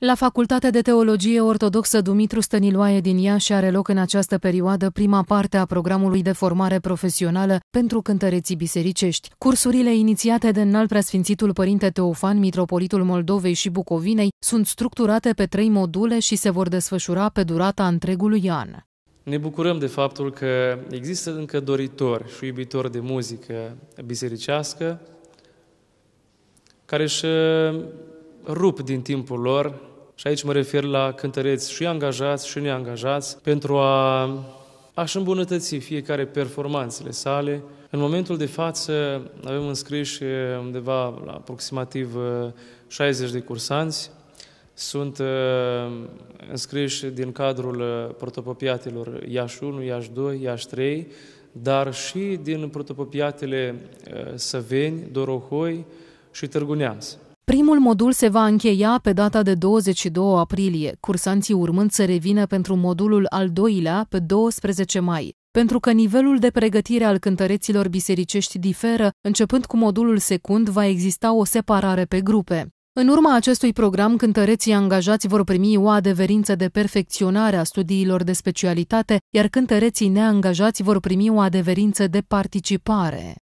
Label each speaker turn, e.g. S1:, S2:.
S1: La Facultatea de Teologie Ortodoxă Dumitru Stăniloae din Iași are loc în această perioadă prima parte a programului de formare profesională pentru cântăreții bisericești. Cursurile inițiate de înalt preasfințitul Părinte Teofan, Mitropolitul Moldovei și Bucovinei, sunt structurate pe trei module și se vor desfășura pe durata întregului an.
S2: Ne bucurăm de faptul că există încă doritori și iubitori de muzică bisericească care își rup din timpul lor, și aici mă refer la cântăreți și angajați și neangajați, pentru a aș îmbunătăți fiecare performanțele sale. În momentul de față avem înscriși undeva la aproximativ 60 uh, de cursanți, sunt uh, înscriși din cadrul uh, protopopiatelor Iași 1, Iași 2, Iași 3, dar și din protopopiatele Săveni, Dorohoi și Târgu Neamț.
S1: Primul modul se va încheia pe data de 22 aprilie, cursanții urmând să revină pentru modulul al doilea pe 12 mai. Pentru că nivelul de pregătire al cântăreților bisericești diferă, începând cu modulul secund va exista o separare pe grupe. În urma acestui program, cântăreții angajați vor primi o adeverință de perfecționare a studiilor de specialitate, iar cântăreții neangajați vor primi o adeverință de participare.